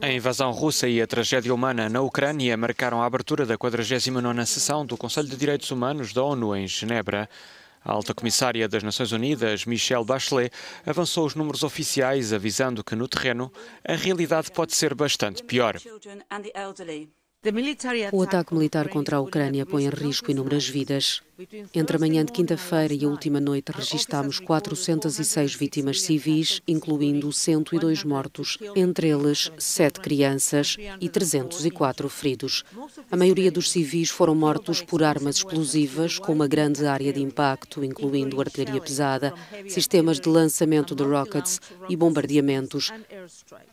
A invasão russa e a tragédia humana na Ucrânia marcaram a abertura da 49ª sessão do Conselho de Direitos Humanos da ONU em Genebra. A alta comissária das Nações Unidas, Michelle Bachelet, avançou os números oficiais avisando que no terreno a realidade pode ser bastante pior. O ataque militar contra a Ucrânia põe em risco inúmeras vidas. Entre a manhã de quinta-feira e a última noite, registámos 406 vítimas civis, incluindo 102 mortos, entre eles 7 crianças e 304 feridos. A maioria dos civis foram mortos por armas explosivas, com uma grande área de impacto, incluindo artilharia pesada, sistemas de lançamento de rockets e bombardeamentos.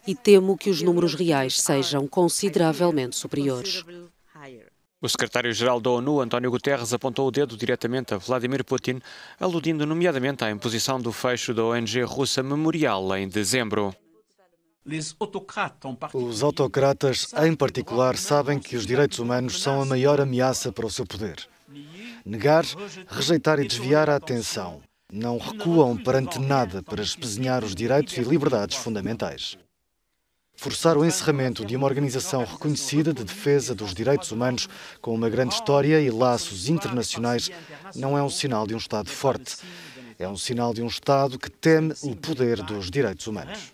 E temo que os números reais sejam consideravelmente superiores. O secretário-geral da ONU, António Guterres, apontou o dedo diretamente a Vladimir Putin, aludindo nomeadamente à imposição do fecho da ONG russa Memorial em dezembro. Os autocratas, em particular, sabem que os direitos humanos são a maior ameaça para o seu poder. Negar, rejeitar e desviar a atenção. Não recuam perante nada para espezinhar os direitos e liberdades fundamentais. Forçar o encerramento de uma organização reconhecida de defesa dos direitos humanos, com uma grande história e laços internacionais, não é um sinal de um Estado forte. É um sinal de um Estado que teme o poder dos direitos humanos.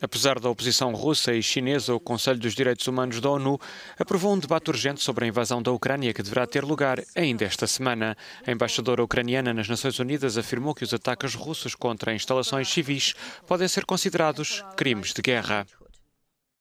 Apesar da oposição russa e chinesa, o Conselho dos Direitos Humanos da ONU aprovou um debate urgente sobre a invasão da Ucrânia que deverá ter lugar ainda esta semana. A embaixadora ucraniana nas Nações Unidas afirmou que os ataques russos contra instalações civis podem ser considerados crimes de guerra.